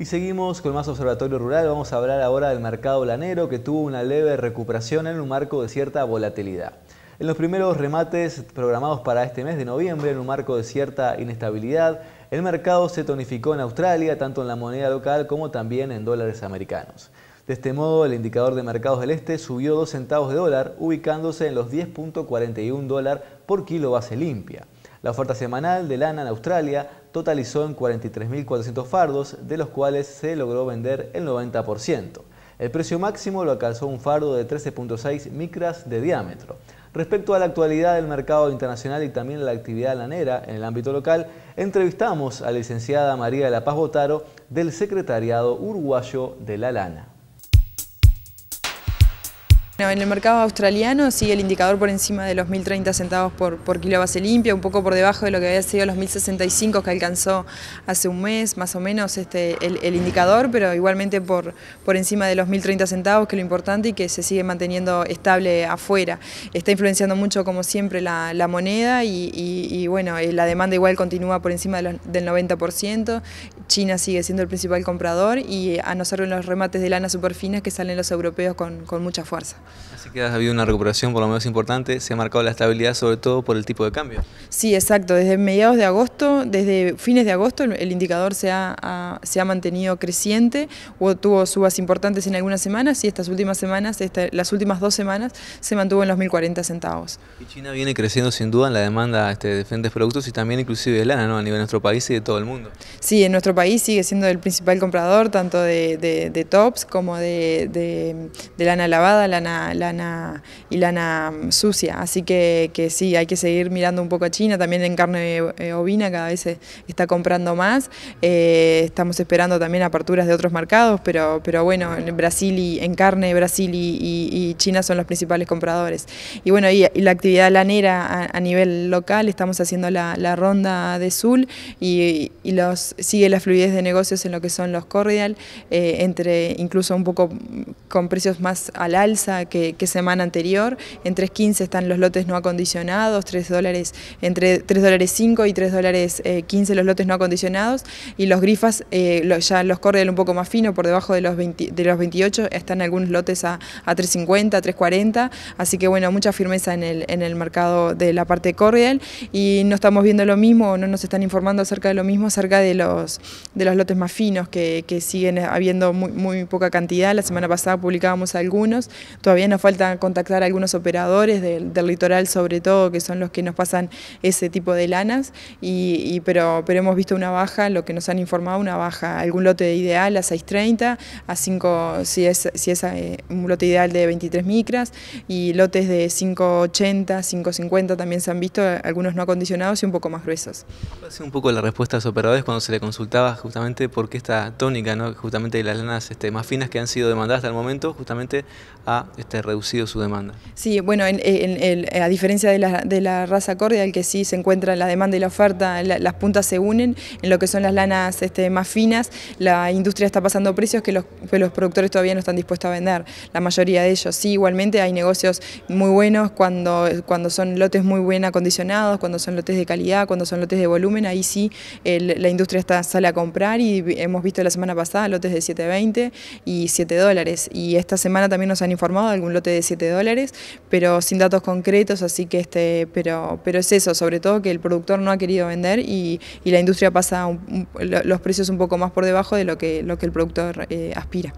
Y seguimos con más Observatorio Rural. Vamos a hablar ahora del mercado lanero que tuvo una leve recuperación en un marco de cierta volatilidad. En los primeros remates programados para este mes de noviembre, en un marco de cierta inestabilidad, el mercado se tonificó en Australia, tanto en la moneda local como también en dólares americanos. De este modo, el indicador de mercados del este subió 2 centavos de dólar, ubicándose en los 10.41 dólares por kilo base limpia. La oferta semanal de lana en Australia totalizó en 43.400 fardos, de los cuales se logró vender el 90%. El precio máximo lo alcanzó un fardo de 13.6 micras de diámetro. Respecto a la actualidad del mercado internacional y también la actividad lanera en el ámbito local, entrevistamos a la licenciada María de la Paz Botaro del Secretariado Uruguayo de la Lana. En el mercado australiano sigue el indicador por encima de los 1.030 centavos por, por kilo base limpia, un poco por debajo de lo que había sido los 1.065 que alcanzó hace un mes, más o menos, este, el, indicador, pero igualmente por, encima de los 1.030 centavos, que es lo importante y que se sigue manteniendo estable afuera. Está influenciando mucho, como siempre, la, la moneda y, bueno, eh, la demanda igual continúa por encima del 90%. China sigue siendo el principal comprador y a no ser los remates de lana superfinas que salen los europeos con mucha fuerza. Así que ha habido una recuperación por lo menos importante, se ha marcado la estabilidad sobre todo por el tipo de cambio. Sí, exacto, desde mediados de agosto, desde fines de agosto el, indicador se ha, se ha mantenido creciente, o tuvo subas importantes en algunas semanas y estas últimas semanas, este, las últimas dos semanas se mantuvo en los 1.040 centavos. Y China viene creciendo sin duda en la demanda este, de diferentes productos y también inclusive de lana ¿no? a nivel de nuestro país y de todo el mundo. Sí, en nuestro país sigue siendo el principal comprador tanto de, tops como de lana lavada, lana lana, y lana mm, sucia. Así que, sí, hay que seguir mirando un poco a China, también en carne eh, ovina cada vez se está comprando más. Eh, estamos esperando también aperturas de otros mercados, pero, pero bueno, en Brasil y en carne, Brasil y, China son los principales compradores. Y bueno, y, la actividad lanera a, nivel local, estamos haciendo la, ronda de Sul y, los, sigue la fluidez de negocios en lo que son los cordial eh, entre incluso un poco mm, con precios más al alza que, semana anterior. En 3.15 están los lotes no acondicionados, entre 3 dólares 5 y 3 dólares 15 eh, los lotes no acondicionados y los grifas, eh, ya los cordial un poco más fino, por debajo de los, de los 28, están algunos lotes a, 3.50, 3.40, así que bueno, mucha firmeza en el, en el mercado de la parte cordial. y no estamos viendo lo mismo, no nos están informando acerca de lo mismo, acerca de los, de los lotes más finos que, siguen habiendo muy, muy poca cantidad, la semana pasada publicábamos algunos, Todavía nos falta contactar a algunos operadores del, litoral, sobre todo, que son los que nos pasan ese tipo de lanas, y, pero, pero hemos visto una baja, lo que nos han informado, una baja. Algún lote ideal a 6.30, a 5, si es, si es eh, un lote ideal de 23 micras, y lotes de 5.80, 5.50 también se han visto, algunos no acondicionados y un poco más gruesos. Hace un poco la respuesta a los operadores cuando se le consultaba justamente por qué esta tónica, ¿no? justamente de las lanas este, más finas que han sido demandadas hasta el momento, justamente a este, reducido su demanda. Sí, bueno, a diferencia de la, de la raza cordial, que sí se encuentra la demanda y la oferta, las puntas se unen, en lo que son las lanas este, más finas, la industria está pasando precios que los, productores todavía no están dispuestos a vender, la mayoría de ellos. Sí, igualmente hay negocios muy buenos cuando, cuando son lotes muy bien acondicionados, cuando son lotes de calidad, cuando son lotes de volumen, ahí sí la industria está, sale a comprar y hemos visto la semana pasada lotes de 7.20 y 7 dólares. Y esta semana también nos han informado algún lote de 7 dólares, pero sin datos concretos, así que este, pero, pero es eso, sobre todo que el productor no ha querido vender y, la industria pasa los precios un poco más por debajo de lo que, lo que el productor eh, aspira.